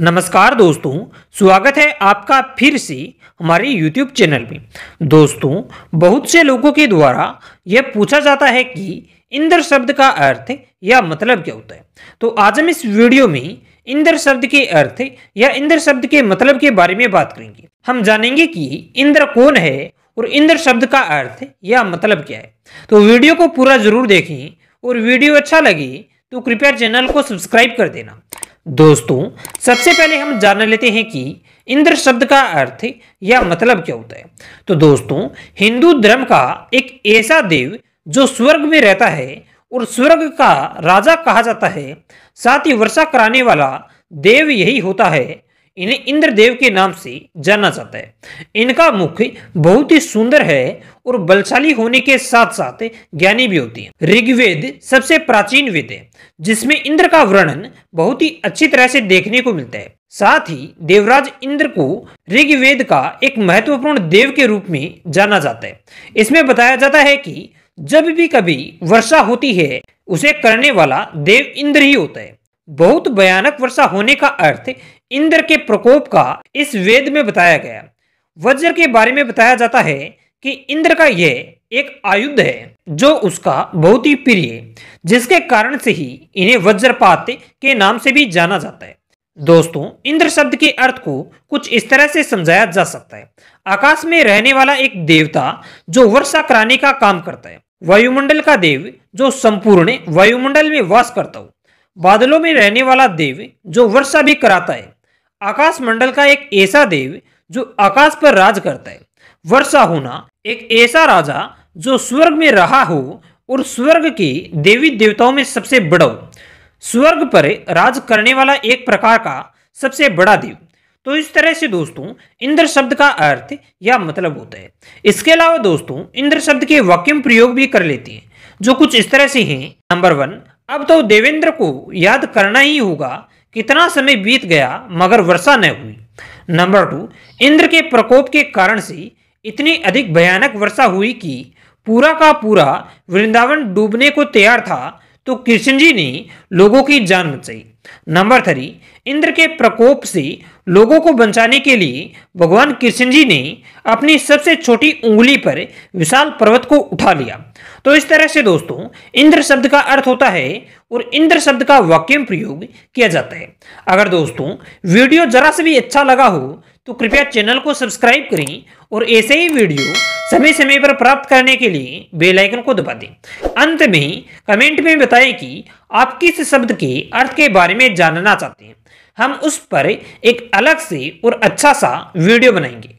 नमस्कार दोस्तों स्वागत है आपका फिर से हमारे YouTube चैनल में दोस्तों बहुत से लोगों के द्वारा यह पूछा जाता है कि इंद्र शब्द का अर्थ या मतलब क्या होता है तो आज हम इस वीडियो में इंद्र शब्द के अर्थ या इंद्र शब्द के मतलब के बारे में बात करेंगे हम जानेंगे कि इंद्र कौन है और इंद्र शब्द का अर्थ या मतलब क्या है तो वीडियो को पूरा जरूर देखें और वीडियो अच्छा लगे तो कृपया चैनल को सब्सक्राइब कर देना दोस्तों सबसे पहले हम जान लेते हैं कि इंद्र शब्द का अर्थ या मतलब क्या होता है तो दोस्तों हिंदू धर्म का एक ऐसा देव जो स्वर्ग में रहता है और स्वर्ग का राजा कहा जाता है साथ ही वर्षा कराने वाला देव यही होता है इन्हें इंद्रदेव के नाम से जाना जाता है इनका मुख बहुत ही सुंदर है और बलशाली होने के साथ साथ ज्ञानी भी होती है ऋग्वेद सबसे प्राचीन वेद है जिसमें इंद्र का वर्णन बहुत ही अच्छी तरह से देखने को मिलता है साथ ही देवराज इंद्र को ऋग्वेद का एक महत्वपूर्ण देव के रूप में जाना जाता है इसमें बताया जाता है कि जब भी कभी वर्षा होती है उसे करने वाला देव इंद्र ही होता है बहुत भयानक वर्षा होने का अर्थ इंद्र के प्रकोप का इस वेद में बताया गया वज्र के बारे में बताया जाता है कि इंद्र का यह एक आयुध है जो उसका बहुत ही प्रिय जिसके कारण से ही इन्हें वज्रपात के नाम से भी जाना जाता है दोस्तों इंद्र शब्द के अर्थ को कुछ इस तरह से समझाया जा सकता है आकाश में रहने वाला एक देवता जो वर्षा कराने का काम करता है वायुमंडल का देव जो संपूर्ण वायुमंडल में वास करता हो बादलों में रहने वाला देव जो वर्षा भी कराता है आकाश मंडल का एक ऐसा देव जो आकाश पर राज करता है वर्षा होना एक ऐसा राजा जो स्वर्ग में रहा हो और स्वर्ग की देवी देवताओं में सबसे बड़ा हो स्वर्ग पर राज करने वाला एक प्रकार का सबसे बड़ा देव तो इस तरह से दोस्तों इंद्र शब्द का अर्थ या मतलब होता है इसके अलावा दोस्तों इंद्र शब्द के वाक्यम प्रयोग भी कर लेते हैं जो कुछ इस तरह से हैं नंबर वन अब तो देवेंद्र को याद करना ही होगा कितना समय बीत गया मगर वर्षा न हुई नंबर टू इंद्र के प्रकोप के कारण से इतनी अधिक भयानक वर्षा हुई कि पूरा का पूरा वृंदावन डूबने को तैयार था तो कृष्ण जी ने लोगों की जान बचाई नंबर थ्री इंद्र के प्रकोप से लोगों को बचाने के लिए भगवान कृष्ण जी ने अपनी सबसे छोटी उंगली पर विशाल पर्वत को उठा लिया तो इस तरह से दोस्तों इंद्र शब्द का अर्थ होता है और इंद्र शब्द का वाक्य प्रयोग किया जाता है अगर दोस्तों वीडियो जरा से भी अच्छा लगा हो तो कृपया चैनल को सब्सक्राइब करें और ऐसे ही वीडियो समय समय पर प्राप्त करने के लिए बेल आइकन को दबा दें अंत में कमेंट में बताएं कि आप किस शब्द के अर्थ के बारे में जानना चाहते हैं हम उस पर एक अलग से और अच्छा सा वीडियो बनाएंगे